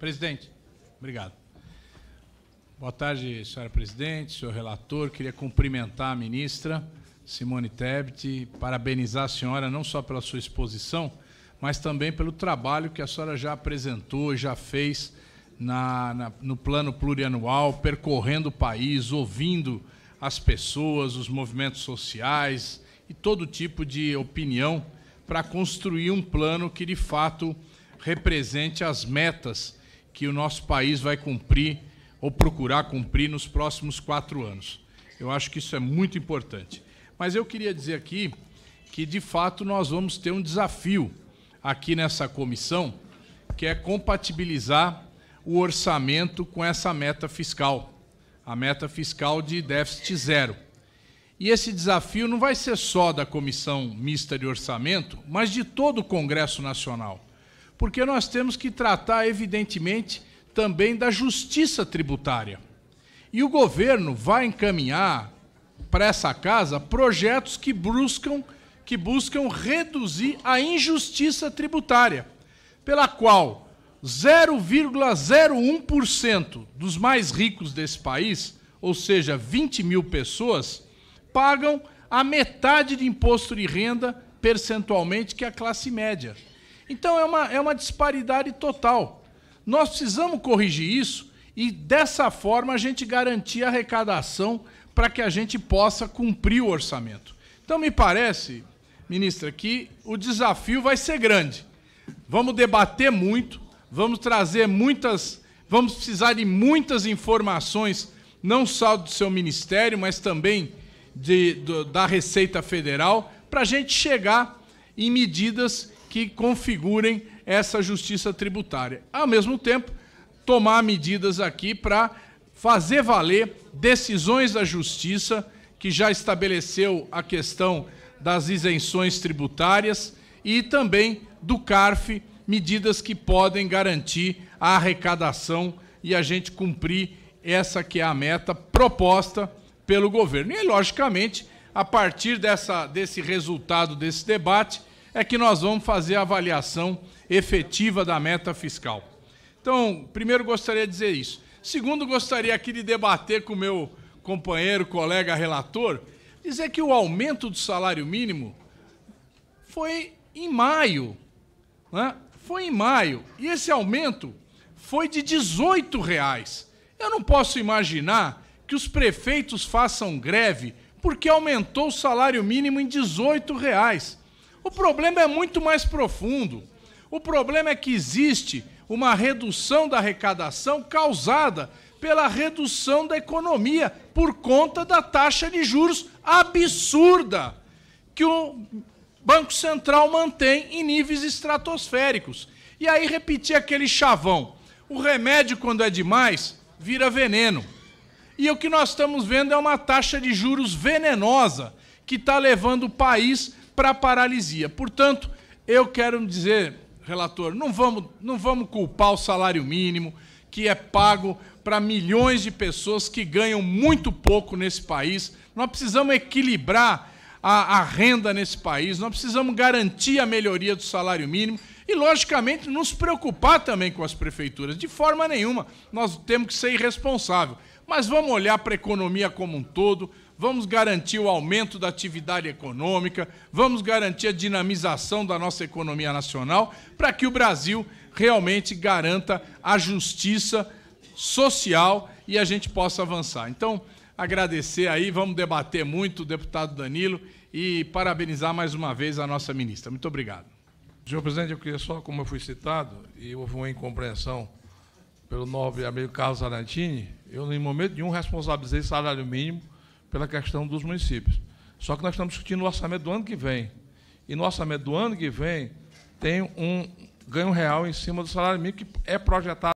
Presidente, obrigado. Boa tarde, senhora presidente, senhor relator. Queria cumprimentar a ministra Simone Tebet, parabenizar a senhora não só pela sua exposição, mas também pelo trabalho que a senhora já apresentou, já fez na, na, no plano plurianual, percorrendo o país, ouvindo as pessoas, os movimentos sociais e todo tipo de opinião para construir um plano que de fato represente as metas que o nosso país vai cumprir ou procurar cumprir nos próximos quatro anos. Eu acho que isso é muito importante. Mas eu queria dizer aqui que, de fato, nós vamos ter um desafio aqui nessa comissão, que é compatibilizar o orçamento com essa meta fiscal, a meta fiscal de déficit zero. E esse desafio não vai ser só da comissão mista de orçamento, mas de todo o Congresso Nacional porque nós temos que tratar, evidentemente, também da justiça tributária. E o governo vai encaminhar para essa casa projetos que buscam, que buscam reduzir a injustiça tributária, pela qual 0,01% dos mais ricos desse país, ou seja, 20 mil pessoas, pagam a metade de imposto de renda percentualmente que a classe média. Então é uma, é uma disparidade total. Nós precisamos corrigir isso e, dessa forma, a gente garantir a arrecadação para que a gente possa cumprir o orçamento. Então, me parece, ministra, que o desafio vai ser grande. Vamos debater muito, vamos trazer muitas, vamos precisar de muitas informações, não só do seu ministério, mas também de, do, da Receita Federal, para a gente chegar em medidas que configurem essa justiça tributária. Ao mesmo tempo, tomar medidas aqui para fazer valer decisões da justiça que já estabeleceu a questão das isenções tributárias e também do CARF, medidas que podem garantir a arrecadação e a gente cumprir essa que é a meta proposta pelo governo. E, logicamente, a partir dessa, desse resultado desse debate, é que nós vamos fazer a avaliação efetiva da meta fiscal. Então, primeiro gostaria de dizer isso. Segundo, gostaria aqui de debater com o meu companheiro, colega relator, dizer que o aumento do salário mínimo foi em maio. Né? Foi em maio. E esse aumento foi de R$ reais. Eu não posso imaginar que os prefeitos façam greve porque aumentou o salário mínimo em R$ reais. O problema é muito mais profundo. O problema é que existe uma redução da arrecadação causada pela redução da economia por conta da taxa de juros absurda que o Banco Central mantém em níveis estratosféricos. E aí repetir aquele chavão: o remédio, quando é demais, vira veneno. E o que nós estamos vendo é uma taxa de juros venenosa que está levando o país para paralisia. Portanto, eu quero dizer, relator, não vamos, não vamos culpar o salário mínimo que é pago para milhões de pessoas que ganham muito pouco nesse país. Nós precisamos equilibrar a, a renda nesse país, nós precisamos garantir a melhoria do salário mínimo e, logicamente, nos preocupar também com as prefeituras. De forma nenhuma, nós temos que ser irresponsável. Mas vamos olhar para a economia como um todo, vamos garantir o aumento da atividade econômica, vamos garantir a dinamização da nossa economia nacional, para que o Brasil realmente garanta a justiça social e a gente possa avançar. Então, agradecer aí, vamos debater muito, deputado Danilo, e parabenizar mais uma vez a nossa ministra. Muito obrigado. Senhor presidente, eu queria só, como eu fui citado, e houve uma incompreensão pelo nobre amigo Carlos Arantini, eu, em momento nenhum, responsabilizei salário mínimo pela questão dos municípios. Só que nós estamos discutindo o orçamento do ano que vem. E no orçamento do ano que vem tem um ganho real em cima do salário mínimo que é projetado